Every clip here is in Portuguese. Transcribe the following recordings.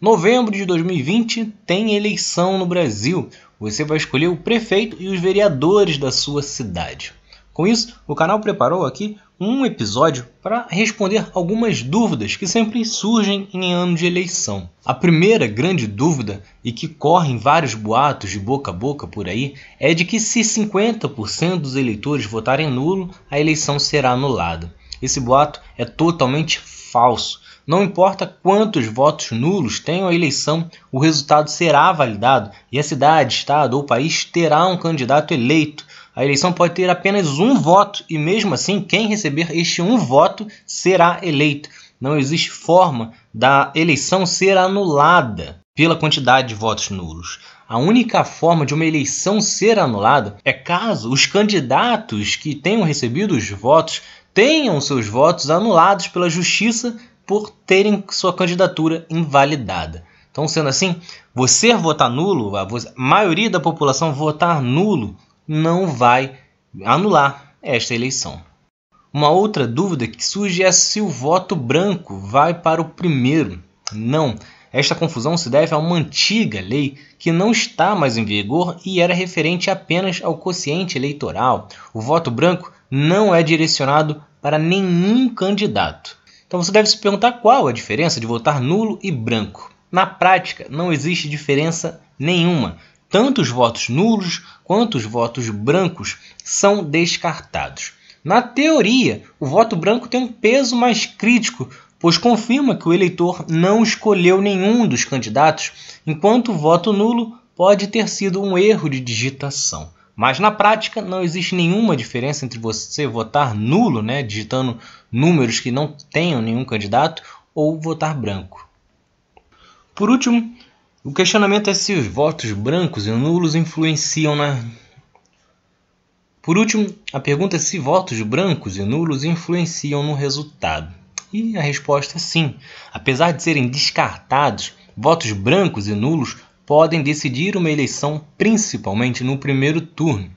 Novembro de 2020 tem eleição no Brasil. Você vai escolher o prefeito e os vereadores da sua cidade. Com isso, o canal preparou aqui um episódio para responder algumas dúvidas que sempre surgem em ano de eleição. A primeira grande dúvida, e que corre em vários boatos de boca a boca por aí, é de que se 50% dos eleitores votarem nulo, a eleição será anulada. Esse boato é totalmente falso não importa quantos votos nulos tenham a eleição, o resultado será validado e a cidade, estado ou país terá um candidato eleito. A eleição pode ter apenas um voto e, mesmo assim, quem receber este um voto será eleito. Não existe forma da eleição ser anulada pela quantidade de votos nulos. A única forma de uma eleição ser anulada é caso os candidatos que tenham recebido os votos tenham seus votos anulados pela Justiça por terem sua candidatura invalidada. Então, sendo assim, você votar nulo, a maioria da população votar nulo, não vai anular esta eleição. Uma outra dúvida que surge é se o voto branco vai para o primeiro. Não. Esta confusão se deve a uma antiga lei que não está mais em vigor e era referente apenas ao quociente eleitoral. O voto branco não é direcionado para nenhum candidato. Então você deve se perguntar qual a diferença de votar nulo e branco. Na prática, não existe diferença nenhuma. Tanto os votos nulos quanto os votos brancos são descartados. Na teoria, o voto branco tem um peso mais crítico, pois confirma que o eleitor não escolheu nenhum dos candidatos, enquanto o voto nulo pode ter sido um erro de digitação. Mas na prática não existe nenhuma diferença entre você votar nulo, né, digitando números que não tenham nenhum candidato, ou votar branco. Por último, o questionamento é se os votos brancos e nulos influenciam na. Por último, a pergunta é se votos brancos e nulos influenciam no resultado. E a resposta é sim. Apesar de serem descartados, votos brancos e nulos podem decidir uma eleição principalmente no primeiro turno.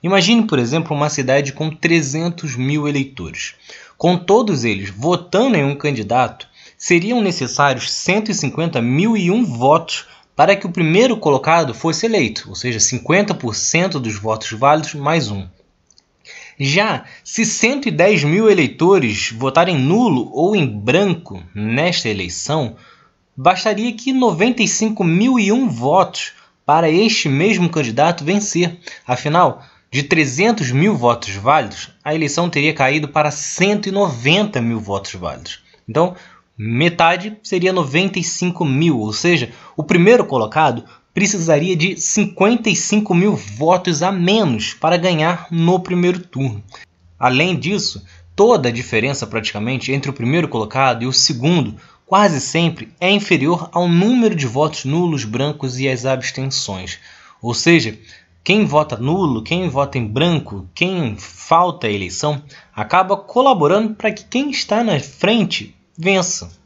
Imagine, por exemplo, uma cidade com 300 mil eleitores. Com todos eles votando em um candidato, seriam necessários 150 mil e um votos para que o primeiro colocado fosse eleito, ou seja, 50% dos votos válidos mais um. Já se 110 mil eleitores votarem nulo ou em branco nesta eleição, Bastaria que 95.001 votos para este mesmo candidato vencer. Afinal, de 300 mil votos válidos, a eleição teria caído para 190 mil votos válidos. Então, metade seria 95 mil, ou seja, o primeiro colocado precisaria de 55 mil votos a menos para ganhar no primeiro turno. Além disso, toda a diferença praticamente entre o primeiro colocado e o segundo quase sempre é inferior ao número de votos nulos, brancos e as abstenções. Ou seja, quem vota nulo, quem vota em branco, quem falta a eleição, acaba colaborando para que quem está na frente vença.